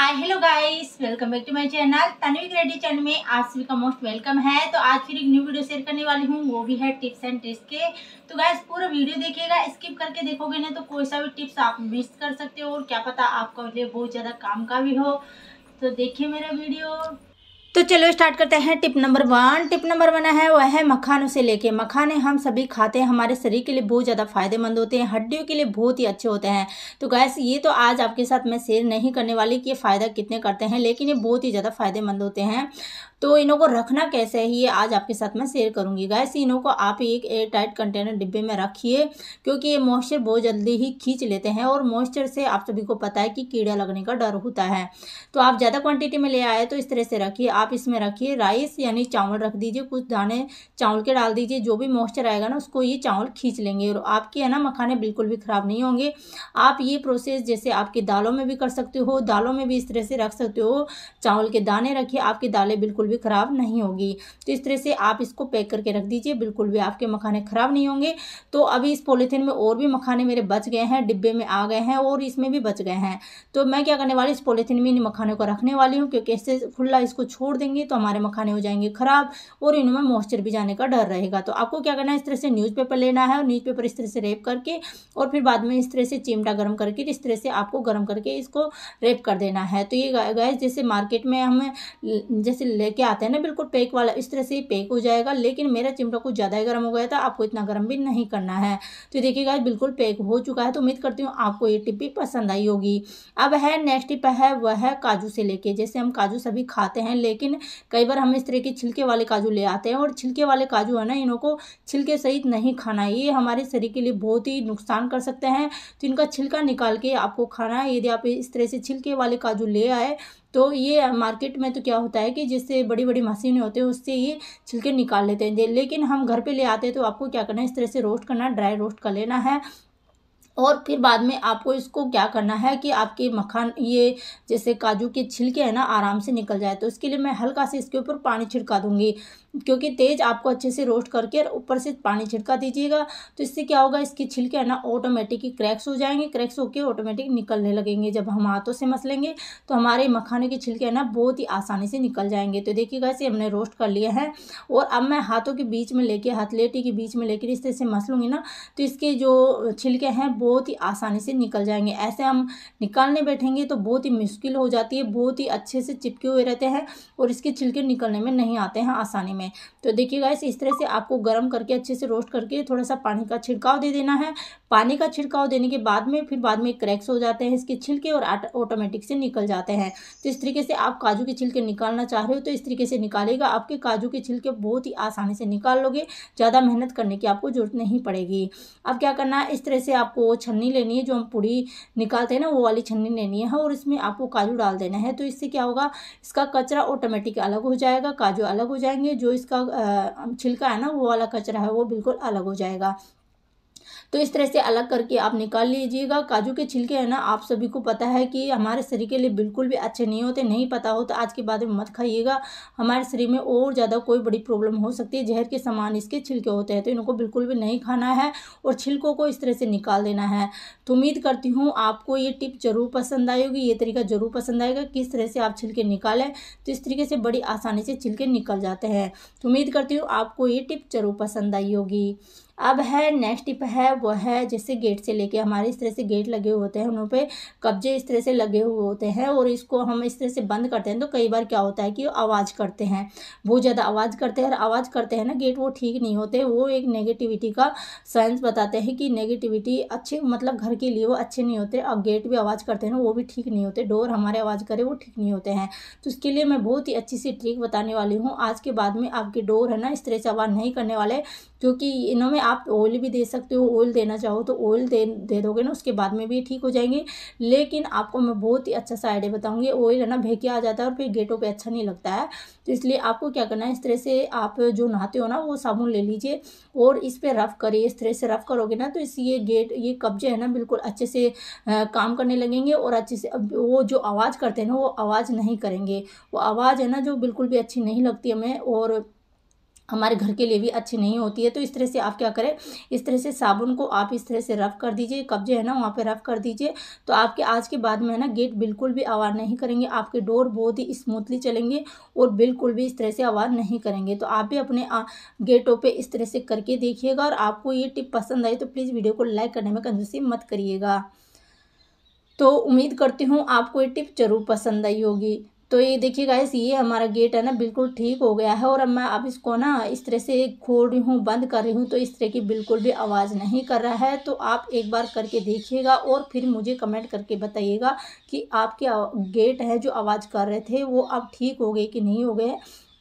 hi hello guys welcome back to my channel Tanvi ready channel में आप सभी का मोस्ट वेलकम है तो आज फिर एक न्यू वीडियो शेयर करने वाली हूँ वो भी है टिप्स एंड ट्रिक्स के तो गाइस पूरा वीडियो देखिएगा स्किप करके देखोगे ना तो कोई सा भी टिप्स आप मिस कर सकते हो और क्या पता आपका लिए बहुत ज़्यादा काम का भी हो तो देखिए मेरा वीडियो तो चलो स्टार्ट करते हैं tip number one tip number one है वह है मखानों से लेके मखाने हम सभी खाते हैं हमारे शरीर के लिए बहुत ज़्यादा फायदेमंद होते हैं हड्डियों के लिए बहुत ही अच्छे होते हैं तो गैस ये तो आज आपके साथ मैं शेयर नहीं करने वाली कि ये फ़ायदा कितने करते हैं लेकिन ये बहुत ही ज़्यादा फायदेमंद होते हैं तो इनों को रखना कैसे है ये आज आपके साथ मैं शेयर करूँगी गैस इनों को आप एक एयर टाइट कंटेनर डिब्बे में रखिए क्योंकि ये मॉइस्चर बहुत जल्दी ही खींच लेते हैं और मॉइस्चर से आप सभी को पता है कि कीड़ा लगने का डर होता है तो आप ज़्यादा क्वांटिटी में ले आए तो इस तरह से रखिए आप इसमें रखिए राइस यानी चावल रख दीजिए कुछ दाने चावल के डाल दीजिए जो भी मॉइस्चर आएगा ना उसको ये चावल खींच लेंगे और आपके है ना मखाने बिल्कुल भी ख़राब नहीं होंगे आप ये प्रोसेस जैसे आपकी दालों में भी कर सकते हो दालों में भी इस तरह से रख सकते हो चावल के दाने रखिए आपकी दालें बिल्कुल भी ख़राब नहीं होगी तो इस तरह से आप इसको पैक करके रख दीजिए बिल्कुल भी आपके मखाने ख़राब नहीं होंगे तो अभी इस पॉलीथीन में और भी मखाने मेरे बच गए हैं डिब्बे में आ गए हैं और इसमें भी बच गए हैं तो मैं क्या करने वाली इस पॉलीथीन में इन मखाने को रखने वाली हूँ क्योंकि इससे खुला इसको छोड़ देंगे तो हमारे मखाने हो जाएंगे ख़राब और इनमें मॉइस्चर भी जाने का डर रहेगा तो आपको क्या करना है इस तरह से न्यूज़पेपर लेना है और न्यूज़पेपर इस तरह से रेप करके और फिर बाद में इस तरह से चिमटा गर्म करके इस तरह से आपको गर्म करके इसको रेप कर देना है तो ये गैस जैसे मार्केट में हम जैसे लेके करके आते हैं ना बिल्कुल पेक वाला इस तरह से पेक हो जाएगा लेकिन मेरा चिमटा कुछ ज़्यादा ही गर्म हो गया था आपको इतना गर्म भी नहीं करना है तो देखिएगा बिल्कुल पेक हो चुका है तो उम्मीद करती हूँ आपको ये टिप भी पसंद आई होगी अब है नेक्स्ट टिप है वह है काजू से लेके जैसे हम काजू सभी खाते हैं लेकिन कई बार हम इस तरह के छिलके वाले काजू ले आते हैं और छिलके वाले काजू है ना इन्हों को छिलके सहित नहीं खाना ये हमारे शरीर के लिए बहुत ही नुकसान कर सकते हैं तो इनका छिलका निकाल के आपको खाना है यदि आप इस तरह से छिलके वाले काजू ले आए तो ये मार्केट में तो क्या होता है कि जिससे बड़ी बड़ी मशीनें होती है उससे ये छिलके निकाल लेते हैं लेकिन हम घर पे ले आते हैं तो आपको क्या करना है इस तरह से रोस्ट करना है ड्राई रोस्ट कर लेना है और फिर बाद में आपको इसको क्या करना है कि आपके मखान ये जैसे काजू के छिलके हैं ना आराम से निकल जाए तो इसके लिए मैं हल्का से इसके ऊपर पानी छिड़का दूंगी क्योंकि तेज आपको अच्छे से रोस्ट करके ऊपर से पानी छिड़का दीजिएगा तो इससे क्या होगा इसके छिलके है ना ऑटोमेटिक ही क्रैक्स हो जाएंगे क्रैक्स होकर ऑटोमेटिक निकलने लगेंगे जब हम हाथों से मस लेंगे तो हमारे मखाने के छिलके है ना बहुत ही आसानी से निकल जाएंगे तो देखिएगा इसे हमने रोस्ट कर लिया है और अब मैं हाथों के बीच में लेके हथलेटी के बीच में लेकर इस तरह से मस लूँगी ना तो इसके जो छिलके हैं बहुत ही आसानी से निकल जाएंगे ऐसे हम निकालने बैठेंगे तो बहुत ही मुश्किल हो जाती है बहुत ही अच्छे से चिपके हुए रहते हैं और इसके छिलके निकलने में नहीं आते हैं आसानी में में तो देखिए गाइस इस तरह से आपको गर्म करके अच्छे से रोस्ट करके थोड़ा सा पानी का छिड़काव दे देना है पानी का छिड़काव देने के बाद में फिर बाद में क्रैक्स हो जाते हैं इसके छिलके और ऑटोमेटिक से निकल जाते हैं तो इस तरीके से आप काजू के छिलके निकालना चाह रहे हो तो इस तरीके से निकालेगा आपके काजू के छिलके बहुत ही आसानी से निकाल लोगे ज़्यादा मेहनत करने की आपको ज़रूरत नहीं पड़ेगी अब क्या करना है इस तरह से आपको वो छन्नी लेनी है जो हम पूड़ी निकालते हैं ना वो वाली छन्नी लेनी है और इसमें आपको काजू डाल देना है तो इससे क्या होगा इसका कचरा ऑटोमेटिक अलग हो जाएगा काजू अलग हो जाएंगे जो जो इसका छिलका है ना वो वाला कचरा है वो बिल्कुल अलग हो जाएगा तो इस तरह से अलग करके आप निकाल लीजिएगा काजू के छिलके है ना आप सभी को पता है कि हमारे शरीर के लिए बिल्कुल भी अच्छे नहीं होते नहीं पता हो तो आज के बाद में मत खाइएगा हमारे शरीर में और ज़्यादा कोई बड़ी प्रॉब्लम हो सकती है जहर के समान इसके छिलके होते हैं तो इनको बिल्कुल भी नहीं खाना है और छिलकों को इस तरह से निकाल देना है तो उम्मीद करती हूँ आपको ये टिप जरूर पसंद आई होगी ये तरीका जरूर पसंद आएगा किस तरह से आप छिलके निकालें तो इस तरीके से बड़ी आसानी से छिलके निकल जाते हैं तो उम्मीद करती हूँ आपको ये टिप जरूर पसंद आई होगी अब है नेक्स्ट टिप है वो है जैसे गेट से लेके हमारे इस तरह से गेट लगे हुए होते हैं उन पर कब्जे इस तरह से लगे हुए होते हैं और इसको हम इस तरह से बंद करते हैं तो कई बार क्या होता है कि आवाज़ करते हैं बहुत ज़्यादा आवाज़ करते हैं और आवाज़ करते हैं ना गेट वो ठीक नहीं होते वो एक नेगेटिविटी का साइंस बताते हैं कि नेगेटिविटी अच्छे मतलब घर के लिए वो अच्छे नहीं होते और गेट भी आवाज़ करते हैं ना वो भी ठीक नहीं होते डोर हमारे आवाज़ करे वो ठीक नहीं होते हैं तो उसके लिए मैं बहुत ही अच्छी सी ट्रिक बताने वाली हूँ आज के बाद में आपके डोर है ना इस तरह से आवाज़ नहीं करने वाले क्योंकि इन्होंने आप ऑयल भी दे सकते हो ऑयल देना चाहो तो ऑयल दे दे दोगे ना उसके बाद में भी ठीक हो जाएंगे लेकिन आपको मैं बहुत ही अच्छा सा आइडिया बताऊँगी ऑयल है ना भेके आ जाता है और फिर गेटों पर अच्छा नहीं लगता है तो इसलिए आपको क्या करना है इस तरह से आप जो नहाते हो ना वो साबुन ले लीजिए और इस पर रफ़ करिए इस तरह से रफ़ करोगे ना तो इस ये गेट ये कब्जे है ना बिल्कुल अच्छे से काम करने लगेंगे और अच्छे से वो जो आवाज़ करते हैं ना वो आवाज़ नहीं करेंगे वो आवाज़ है ना जो बिल्कुल भी अच्छी नहीं लगती हमें और हमारे घर के लिए भी अच्छी नहीं होती है तो इस तरह से आप क्या करें इस तरह से साबुन को आप इस तरह से रफ़ कर दीजिए कब्जे है ना वहाँ पे रफ़ कर दीजिए तो आपके आज के बाद में है ना गेट बिल्कुल भी आवाज़ नहीं करेंगे आपके डोर बहुत ही स्मूथली चलेंगे और बिल्कुल भी इस तरह से आवाज़ नहीं करेंगे तो आप भी अपने गेटों पर इस तरह से करके देखिएगा और आपको ये टिप पसंद आई तो प्लीज़ वीडियो को लाइक करने में कंजूसी मत करिएगा तो उम्मीद करती हूँ आपको ये टिप ज़रूर पसंद आई होगी तो ये देखिए गाइस ये हमारा गेट है ना बिल्कुल ठीक हो गया है और अब मैं अब इसको ना इस तरह से खोल रही हूँ बंद कर रही हूँ तो इस तरह की बिल्कुल भी आवाज़ नहीं कर रहा है तो आप एक बार करके देखिएगा और फिर मुझे कमेंट करके बताइएगा कि आपके गेट है जो आवाज़ कर रहे थे वो अब ठीक हो गए कि नहीं हो गए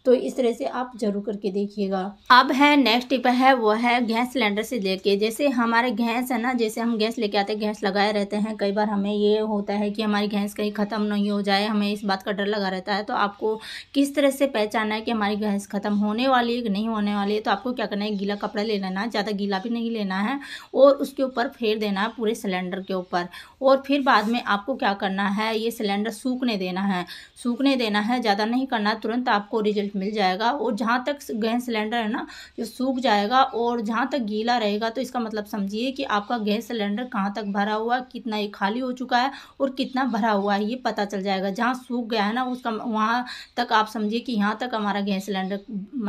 तो इस तरह से आप जरूर करके देखिएगा अब है नेक्स्ट टिप है वो है गैस सिलेंडर से लेके जैसे हमारे गैस है ना जैसे हम गैस लेके आते हैं गैस लगाए रहते हैं कई बार हमें ये होता है कि हमारी गैस कहीं ख़त्म नहीं हो जाए हमें इस बात का डर लगा रहता है तो आपको किस तरह से पहचाना है कि हमारी गैस ख़त्म होने वाली है कि नहीं होने वाली है तो आपको क्या करना है गीला कपड़ा ले लेना है ज़्यादा गीला भी नहीं लेना है और उसके ऊपर फेर देना है पूरे सिलेंडर के ऊपर और फिर बाद में आपको क्या करना है ये सिलेंडर सूखने देना है सूखने देना है ज़्यादा नहीं करना तुरंत आपको रिजल्ट हेल्प मिल जाएगा और जहाँ तक गैस सिलेंडर है ना जो सूख जाएगा और जहाँ तक गीला रहेगा तो इसका मतलब समझिए कि आपका गैस सिलेंडर कहाँ तक भरा हुआ है कितना ये खाली हो चुका है और कितना भरा हुआ है ये पता चल जाएगा जहाँ सूख गया है ना उसका वहाँ तक आप समझिए कि यहाँ तक हमारा गैस सिलेंडर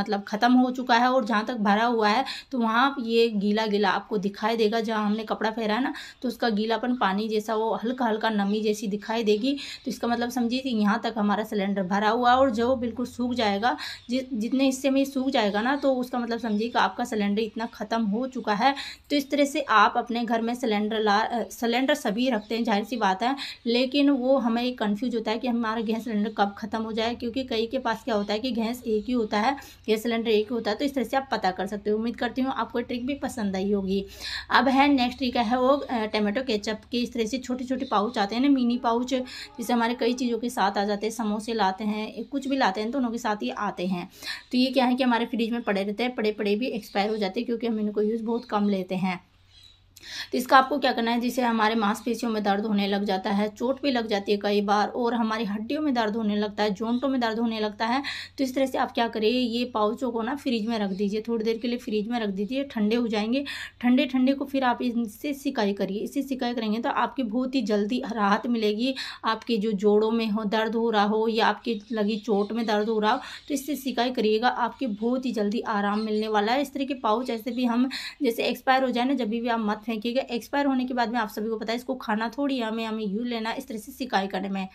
मतलब ख़त्म हो चुका है और जहाँ तक भरा हुआ है तो वहाँ ये गीला गीला आपको दिखाई देगा जहाँ हमने कपड़ा फेरा है ना तो उसका गीलापन पानी जैसा वो हल्का हल्का नमी जैसी दिखाई देगी तो इसका मतलब समझिए कि यहाँ तक हमारा सिलेंडर भरा हुआ है और जो बिल्कुल सूख जाएगा जाएगा जि, जितने हिस्से में सूख जाएगा ना तो उसका मतलब समझिए कि आपका सिलेंडर इतना ख़त्म हो चुका है तो इस तरह से आप अपने घर में सिलेंडर ला सिलेंडर सभी रखते हैं जाहिर सी बात है लेकिन वो हमें कन्फ्यूज होता है कि हमारा गैस सिलेंडर कब ख़त्म हो जाए क्योंकि कई के पास क्या होता है कि गैस एक ही होता है गैस सिलेंडर एक ही होता है तो इस तरह से आप पता कर सकते हो उम्मीद करती हूँ आपको ट्रिक भी पसंद आई होगी अब है नेक्स्ट ट्रिक है वो टमाटो केचप के इस तरह से छोटे छोटे पाउच आते हैं ना मिनी पाउच जिससे हमारे कई चीज़ों के साथ आ जाते हैं समोसे लाते हैं कुछ भी लाते हैं तो उनके साथ ही आते हैं तो ये क्या है कि हमारे फ्रिज में पड़े रहते हैं पड़े पड़े भी एक्सपायर हो जाते हैं क्योंकि हम इनको यूज़ बहुत कम लेते हैं तो इसका आपको क्या करना है जिसे हमारे मांसपेशियों में दर्द होने लग जाता है चोट भी लग जाती है कई बार और हमारी हड्डियों में दर्द होने लगता है जोंटों में दर्द होने लगता है तो इस तरह से आप क्या करिए ये पाउचों को ना फ्रिज में रख दीजिए थोड़ी देर के लिए फ्रिज में रख दीजिए ठंडे हो जाएंगे ठंडे ठंडे को फिर आप इनसे सिकाई करिए इससे सिकाई करेंगे तो आपकी बहुत ही जल्दी राहत मिलेगी आपके जो जोड़ों में हो दर्द हो रहा हो या आपकी लगी चोट में दर्द हो रहा हो तो इससे सिकाई करिएगा आपके बहुत ही जल्दी आराम मिलने वाला है इस तरह के पाउच ऐसे भी हम जैसे एक्सपायर हो जाए ना जब भी आप मत फेंकिएगा एक्सपायर होने के बाद में आप सभी को पता है इसको खाना थोड़ी हमें हमें यूँ लेना इस तरह से सिकाई करने में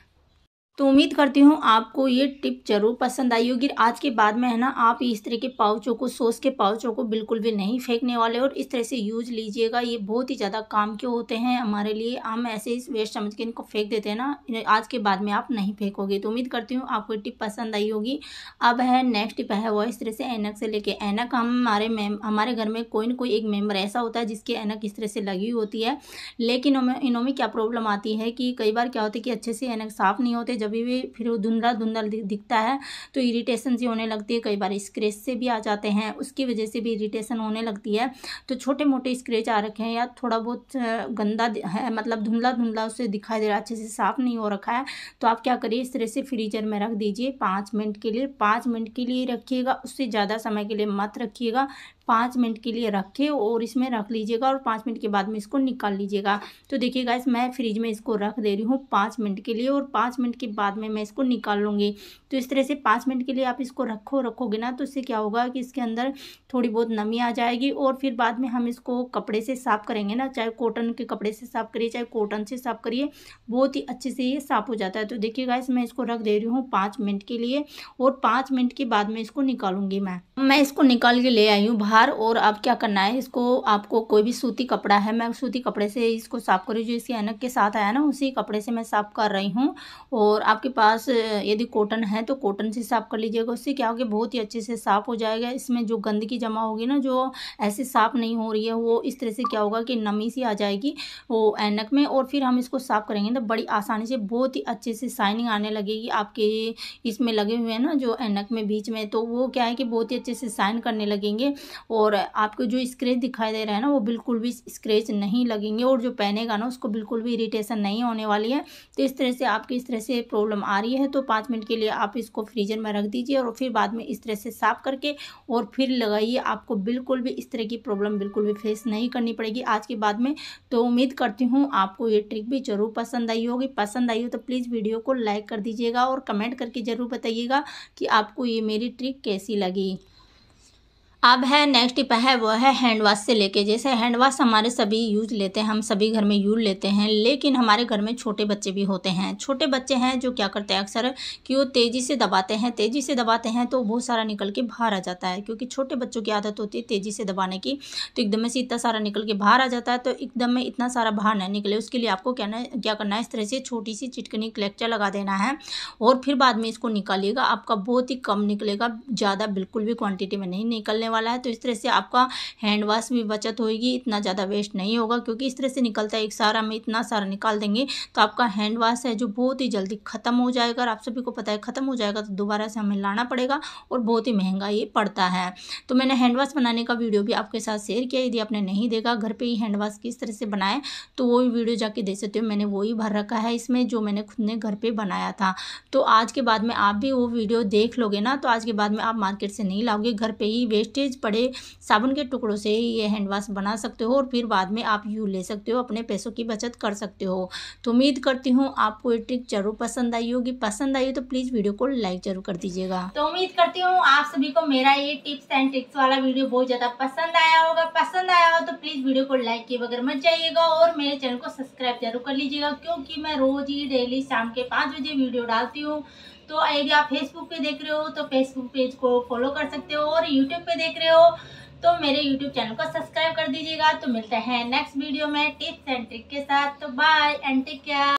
तो उम्मीद करती हूँ आपको ये टिप जरूर पसंद आई होगी आज के बाद में है ना आप इस तरह के पाउचों को सोस के पाउचों को बिल्कुल भी नहीं फेंकने वाले और इस तरह से यूज लीजिएगा ये बहुत ही ज़्यादा काम के होते हैं हमारे लिए हम ऐसे ही वेस्ट समझ के इनको फेंक देते हैं ना आज के बाद में आप नहीं फेंकोगे तो उम्मीद करती हूँ आपको ये टिप पसंद आई होगी अब है नेक्स्ट टिप है वो इस तरह से ऐनक से लेके ऐनक हमारे मेम हमारे घर में कोई ना कोई एक मेम्बर ऐसा होता है जिसकी ऐनक इस तरह से लगी होती है लेकिन इनमें क्या प्रॉब्लम आती है कि कई बार क्या होता है कि अच्छे से ऐनक साफ़ नहीं होते जब भी फिर वो धुंधला धुंधला दिखता है तो इरीटेशन सी होने लगती है कई बार स्क्रेच से भी आ जाते हैं उसकी वजह से भी इरीटेशन होने लगती है तो छोटे मोटे स्क्रेच आ रखे हैं या थोड़ा बहुत गंदा है मतलब धुंधला धुंधला उससे दिखाई दे रहा है अच्छे से साफ नहीं हो रखा है तो आप क्या करिए इस तरह से फ्रीजर में रख दीजिए पाँच मिनट के लिए पाँच मिनट के लिए रखिएगा उससे ज़्यादा समय के लिए मत रखिएगा पाँच मिनट के लिए रखे और इसमें रख लीजिएगा और पाँच मिनट के बाद में इसको निकाल लीजिएगा तो देखिए गाइस मैं फ्रिज में इसको रख दे रही हूँ पाँच मिनट के लिए और पाँच मिनट के बाद में मैं इसको निकाल लूँगी तो इस तरह से पाँच मिनट के लिए आप इसको रखो रखोगे ना तो इससे क्या होगा कि इसके अंदर थोड़ी बहुत नमी आ जाएगी और फिर बाद में हम इसको कपड़े से साफ़ करेंगे ना चाहे कॉटन के कपड़े से साफ़ करिए चाहे कॉटन से साफ़ करिए बहुत ही अच्छे से ये साफ़ हो जाता है तो देखिए गाइस मैं इसको रख दे रही हूँ पाँच मिनट के लिए और पाँच मिनट के बाद में इसको निकालूंगी मैं मैं इसको निकाल के ले आई हूँ बाहर बाहर और अब क्या करना है इसको आपको कोई भी सूती कपड़ा है मैं सूती कपड़े से इसको साफ़ कर रही हूँ जो इसके ऐनक के साथ आया ना उसी कपड़े से मैं साफ़ कर रही हूँ और आपके पास यदि कॉटन है तो कॉटन से साफ़ कर लीजिएगा उससे क्या होगा बहुत ही अच्छे से साफ़ हो जाएगा इसमें जो गंदगी जमा होगी ना जो ऐसे साफ़ नहीं हो रही है वो इस तरह से क्या होगा कि नमी सी आ जाएगी वो ऐनक में और फिर हम इसको साफ़ करेंगे तो बड़ी आसानी से बहुत ही अच्छे से शाइनिंग आने लगेगी आपके इसमें लगे हुए हैं ना जो ऐनक में बीच में तो वो क्या है कि बहुत ही अच्छे से साइन करने लगेंगे और आपको जो स्क्रेच दिखाई दे रहा है ना वो बिल्कुल भी स्क्रेच नहीं लगेंगे और जो पहनेगा ना उसको बिल्कुल भी इरीटेशन नहीं होने वाली है तो इस तरह से आपकी इस तरह से प्रॉब्लम आ रही है तो पाँच मिनट के लिए आप इसको फ्रीजर में रख दीजिए और फिर बाद में इस तरह से साफ करके और फिर लगाइए आपको बिल्कुल भी इस तरह की प्रॉब्लम बिल्कुल भी फेस नहीं करनी पड़ेगी आज के बाद में तो उम्मीद करती हूँ आपको ये ट्रिक भी जरूर पसंद आई होगी पसंद आई हो तो प्लीज़ वीडियो को लाइक कर दीजिएगा और कमेंट करके ज़रूर बताइएगा कि आपको ये मेरी ट्रिक कैसी लगी अब है नेक्स्ट टिप है वो है हैंड वाश से लेके जैसे हैंड वाश हमारे सभी यूज लेते हैं हम सभी घर में यूज लेते हैं लेकिन हमारे घर में छोटे बच्चे भी होते हैं छोटे बच्चे हैं जो क्या करते हैं अक्सर कि वो तेज़ी से दबाते हैं तेज़ी से दबाते हैं तो बहुत सारा निकल के बाहर आ जाता है क्योंकि छोटे बच्चों की आदत होती है तेज़ी से दबाने की तो एकदम से इतना सारा निकल के बाहर आ जाता है तो एकदम में इतना सारा बाहर ना निकले उसके लिए आपको क्या क्या करना है इस तरह से छोटी सी चिटकनी क्लेक्चर लगा देना है और फिर बाद में इसको निकालिएगा आपका बहुत ही कम निकलेगा ज़्यादा बिल्कुल भी क्वान्टिटी में नहीं निकलने वाला है तो इस तरह से आपका हैंड वॉश भी बचत होगी इतना ज़्यादा वेस्ट नहीं होगा क्योंकि इस तरह से निकलता है एक सारा में इतना सारा निकाल देंगे तो आपका हैंड वॉश है जो बहुत ही जल्दी ख़त्म हो जाएगा और आप सभी को पता है ख़त्म हो जाएगा तो दोबारा से हमें लाना पड़ेगा और बहुत ही महंगा ये पड़ता है तो मैंने हैंड वॉश बनाने का वीडियो भी आपके साथ शेयर किया यदि आपने नहीं देखा घर पर ही हैंड वॉश किस तरह से बनाए तो वो वीडियो जाके देख सकते हो मैंने वही भर रखा है इसमें जो मैंने खुद ने घर पर बनाया था तो आज के बाद में आप भी वो वीडियो देख लोगे ना तो आज के बाद में आप मार्केट से नहीं लाओगे घर पर ही वेस्ट बचेज पड़े साबुन के टुकड़ों से ये हैंड वाश बना सकते हो और फिर बाद में आप यू ले सकते हो अपने पैसों की बचत कर सकते हो तो उम्मीद करती हूँ आपको ये ट्रिक जरूर पसंद आई होगी पसंद आई हो तो प्लीज़ वीडियो को लाइक जरूर कर दीजिएगा तो उम्मीद करती हूँ आप सभी को मेरा ये टिप्स एंड ट्रिक्स वाला वीडियो बहुत ज़्यादा पसंद आया होगा पसंद आया हो तो प्लीज़ वीडियो को लाइक किए बगैर मत जाइएगा और मेरे चैनल को सब्सक्राइब जरूर कर लीजिएगा क्योंकि मैं रोज़ ही डेली शाम के पाँच बजे वीडियो डालती हूँ तो यदि आप फेसबुक पे देख रहे हो तो फेसबुक पेज को फॉलो कर सकते हो और यूट्यूब पे देख रहे हो तो मेरे यूट्यूब चैनल को सब्सक्राइब कर दीजिएगा तो मिलते हैं नेक्स्ट वीडियो में टिप्स एंड ट्रिक के साथ तो बाय एंड टेक केयर